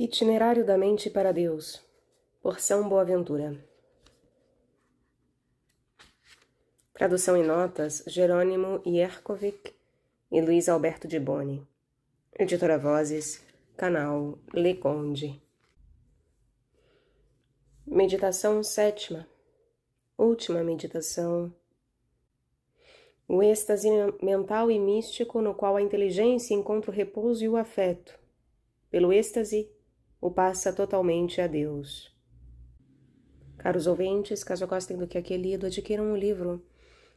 Itinerário da Mente para Deus, porção Boaventura. Tradução e notas: Jerônimo Ierkovic e Luiz Alberto de Boni. Editora Vozes, canal Leconde. Meditação sétima. Última meditação. O êxtase mental e místico no qual a inteligência encontra o repouso e o afeto. Pelo êxtase, o passa totalmente a Deus. Caros ouvintes, caso gostem do que aqui é lido, adquiram um livro.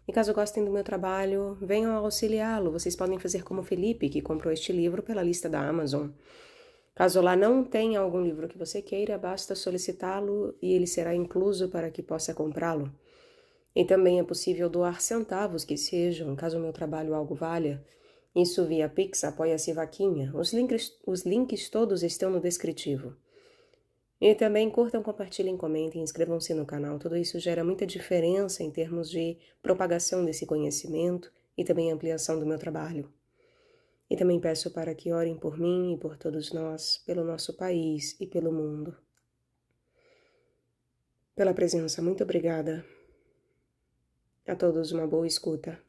E caso gostem do meu trabalho, venham auxiliá-lo. Vocês podem fazer como Felipe, que comprou este livro pela lista da Amazon. Caso lá não tenha algum livro que você queira, basta solicitá-lo e ele será incluso para que possa comprá-lo. E também é possível doar centavos que sejam, caso o meu trabalho algo valha. Isso via Pix, apoia-se Vaquinha. Os links, os links todos estão no descritivo. E também curtam, compartilhem, comentem, inscrevam-se no canal. Tudo isso gera muita diferença em termos de propagação desse conhecimento e também ampliação do meu trabalho. E também peço para que orem por mim e por todos nós, pelo nosso país e pelo mundo. Pela presença, muito obrigada. A todos uma boa escuta.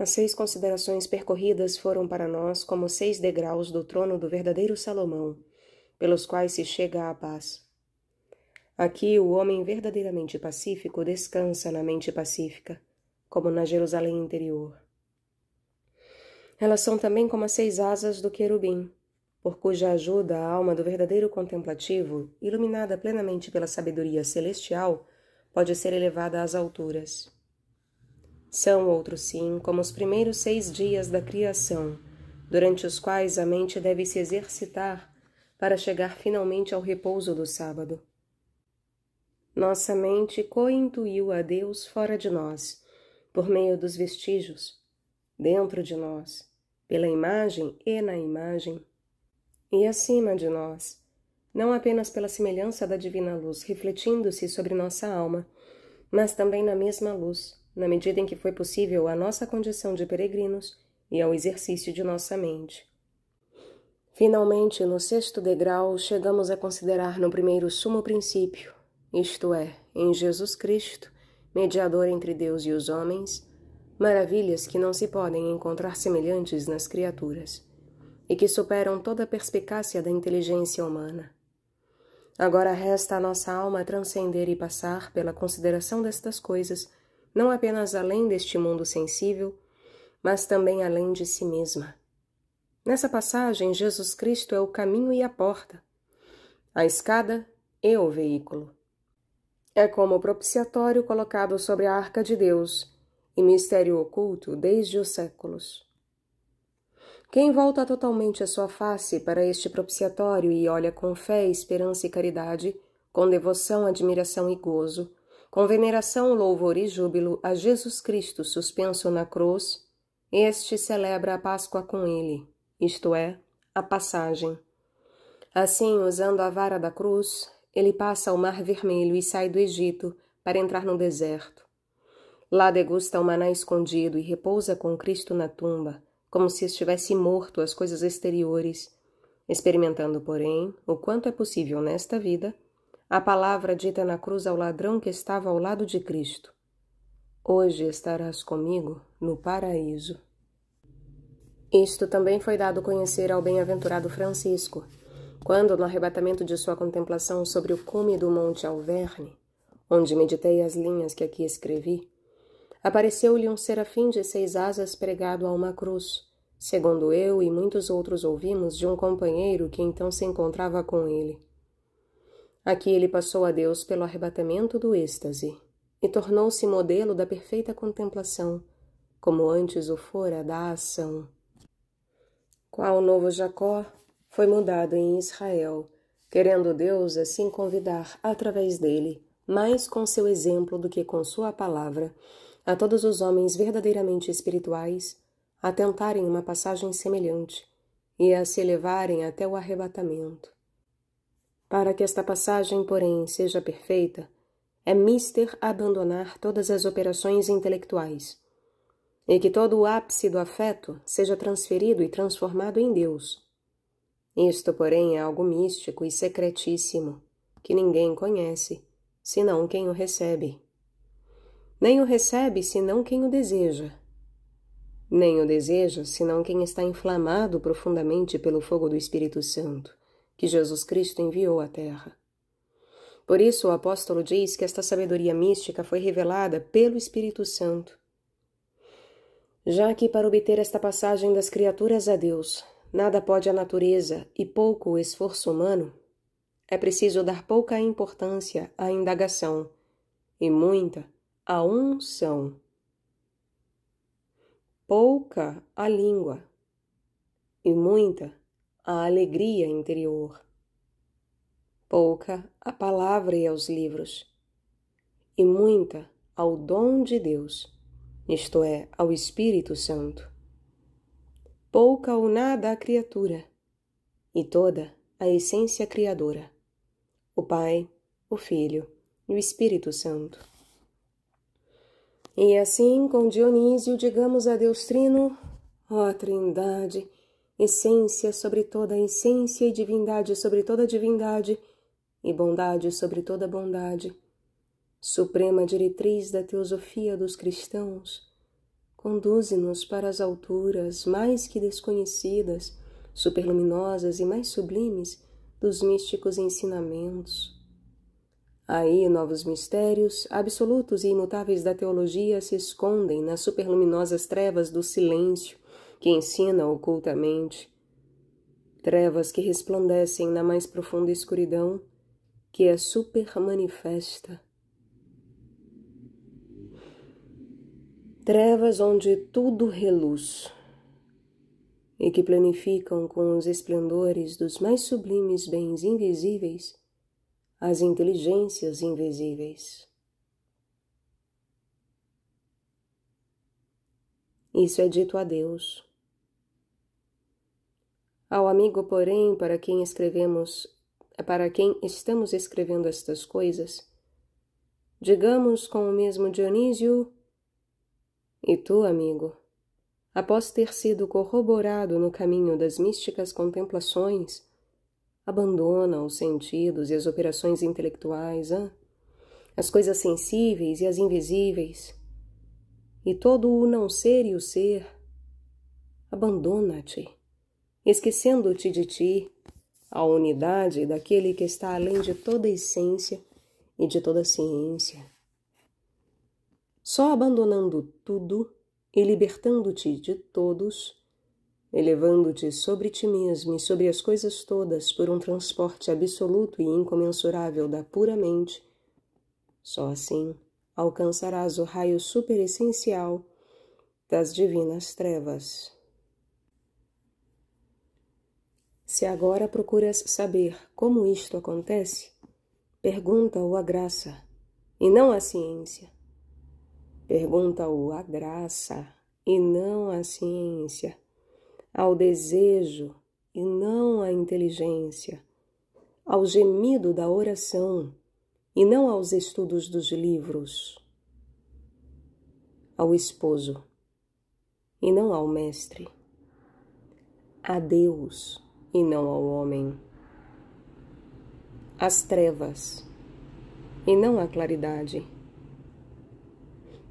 As seis considerações percorridas foram para nós como seis degraus do trono do verdadeiro Salomão, pelos quais se chega à paz. Aqui o homem verdadeiramente pacífico descansa na mente pacífica, como na Jerusalém interior. Elas são também como as seis asas do querubim, por cuja ajuda a alma do verdadeiro contemplativo, iluminada plenamente pela sabedoria celestial, pode ser elevada às alturas. São outros, sim, como os primeiros seis dias da criação, durante os quais a mente deve se exercitar para chegar finalmente ao repouso do sábado. Nossa mente cointuiu a Deus fora de nós, por meio dos vestígios, dentro de nós, pela imagem e na imagem, e acima de nós, não apenas pela semelhança da divina luz refletindo-se sobre nossa alma, mas também na mesma luz, na medida em que foi possível, à nossa condição de peregrinos e ao exercício de nossa mente. Finalmente, no sexto degrau, chegamos a considerar no primeiro sumo princípio, isto é, em Jesus Cristo, mediador entre Deus e os homens, maravilhas que não se podem encontrar semelhantes nas criaturas e que superam toda a perspicácia da inteligência humana. Agora resta à nossa alma transcender e passar pela consideração destas coisas não apenas além deste mundo sensível, mas também além de si mesma. Nessa passagem, Jesus Cristo é o caminho e a porta, a escada e o veículo. É como o propiciatório colocado sobre a arca de Deus e mistério oculto desde os séculos. Quem volta totalmente a sua face para este propiciatório e olha com fé, esperança e caridade, com devoção, admiração e gozo, com veneração, louvor e júbilo a Jesus Cristo suspenso na cruz, este celebra a Páscoa com ele, isto é, a passagem. Assim, usando a vara da cruz, ele passa o Mar Vermelho e sai do Egito para entrar no deserto. Lá degusta o maná escondido e repousa com Cristo na tumba, como se estivesse morto às coisas exteriores, experimentando, porém, o quanto é possível nesta vida a palavra dita na cruz ao ladrão que estava ao lado de Cristo: Hoje estarás comigo no paraíso. Isto também foi dado conhecer ao bem-aventurado Francisco, quando, no arrebatamento de sua contemplação sobre o cume do Monte Alverne, onde meditei as linhas que aqui escrevi, apareceu-lhe um serafim de seis asas pregado a uma cruz, segundo eu e muitos outros ouvimos de um companheiro que então se encontrava com ele. Aqui ele passou a Deus pelo arrebatamento do êxtase e tornou-se modelo da perfeita contemplação, como antes o fora da ação. Qual novo Jacó foi mudado em Israel, querendo Deus assim convidar através dele, mais com seu exemplo do que com sua palavra, a todos os homens verdadeiramente espirituais a tentarem uma passagem semelhante e a se elevarem até o arrebatamento. Para que esta passagem, porém, seja perfeita, é mister abandonar todas as operações intelectuais e que todo o ápice do afeto seja transferido e transformado em Deus. Isto, porém, é algo místico e secretíssimo, que ninguém conhece, senão quem o recebe. Nem o recebe, senão quem o deseja. Nem o deseja, senão quem está inflamado profundamente pelo fogo do Espírito Santo que Jesus Cristo enviou à Terra. Por isso, o apóstolo diz que esta sabedoria mística foi revelada pelo Espírito Santo. Já que, para obter esta passagem das criaturas a Deus, nada pode a natureza e pouco o esforço humano, é preciso dar pouca importância à indagação e muita à unção. Pouca a língua e muita a alegria interior. Pouca a palavra e aos livros, e muita ao dom de Deus, isto é, ao Espírito Santo. Pouca ou nada a criatura, e toda a essência criadora, o Pai, o Filho e o Espírito Santo. E assim, com Dionísio, digamos a Deus Trino, ó Trindade, essência sobre toda essência e divindade sobre toda divindade, e bondade sobre toda bondade, suprema diretriz da teosofia dos cristãos, conduze-nos para as alturas mais que desconhecidas, superluminosas e mais sublimes dos místicos ensinamentos. Aí, novos mistérios, absolutos e imutáveis da teologia se escondem nas superluminosas trevas do silêncio, que ensina ocultamente, trevas que resplandecem na mais profunda escuridão, que é supermanifesta. Trevas onde tudo reluz e que planificam com os esplendores dos mais sublimes bens invisíveis as inteligências invisíveis. Isso é dito a Deus ao amigo, porém, para quem escrevemos, para quem estamos escrevendo estas coisas, digamos com o mesmo Dionísio: E tu, amigo, após ter sido corroborado no caminho das místicas contemplações, abandona os sentidos e as operações intelectuais, hein? as coisas sensíveis e as invisíveis, e todo o não ser e o ser, abandona-te esquecendo-te de ti, a unidade daquele que está além de toda essência e de toda ciência. Só abandonando tudo e libertando-te de todos, elevando-te sobre ti mesmo e sobre as coisas todas por um transporte absoluto e incomensurável da pura mente, só assim alcançarás o raio superessencial das divinas trevas. Se agora procuras saber como isto acontece, pergunta-o à graça, e não à ciência. Pergunta-o à graça, e não à ciência, ao desejo, e não à inteligência, ao gemido da oração, e não aos estudos dos livros, ao esposo, e não ao mestre, a Deus e não ao homem. As trevas e não a claridade.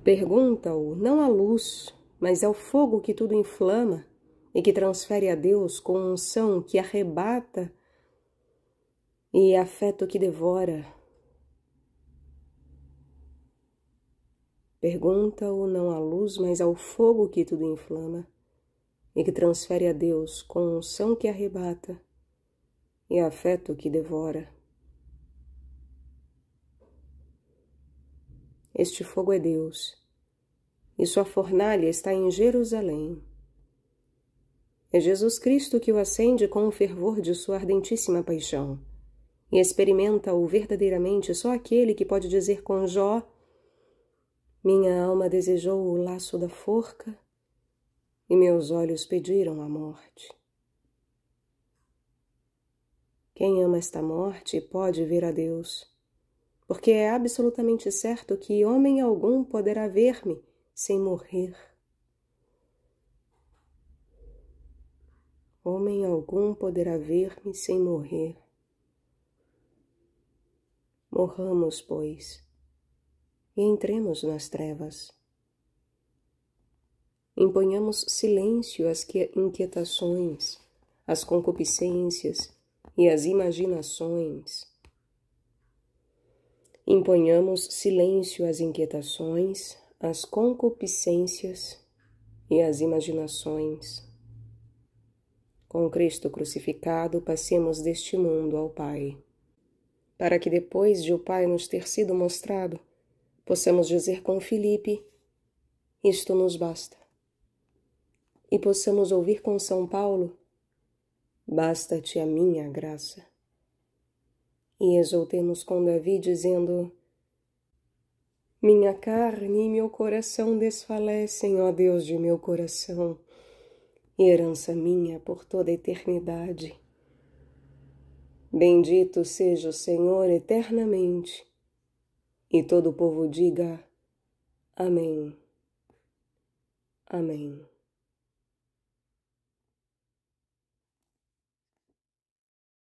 Pergunta-o não à luz, mas ao fogo que tudo inflama e que transfere a Deus com unção que arrebata e é afeto que devora. Pergunta-o não à luz, mas ao fogo que tudo inflama e que transfere a Deus com unção que arrebata e afeto que devora. Este fogo é Deus, e sua fornalha está em Jerusalém. É Jesus Cristo que o acende com o fervor de sua ardentíssima paixão, e experimenta-o verdadeiramente só aquele que pode dizer com Jó: Minha alma desejou o laço da forca e meus olhos pediram a morte. Quem ama esta morte pode ver a Deus, porque é absolutamente certo que homem algum poderá ver-me sem morrer. Homem algum poderá ver-me sem morrer. Morramos, pois, e entremos nas trevas imponhamos silêncio às inquietações, às concupiscências e às imaginações. Imponhamos silêncio às inquietações, às concupiscências e às imaginações. Com Cristo crucificado, passemos deste mundo ao Pai, para que depois de o Pai nos ter sido mostrado, possamos dizer com Filipe: Isto nos basta e possamos ouvir com São Paulo: Basta-te a minha graça. E exultemos com Davi, dizendo: Minha carne e meu coração desfalecem, ó Deus de meu coração, herança minha por toda a eternidade. Bendito seja o Senhor eternamente. E todo o povo diga: Amém. Amém.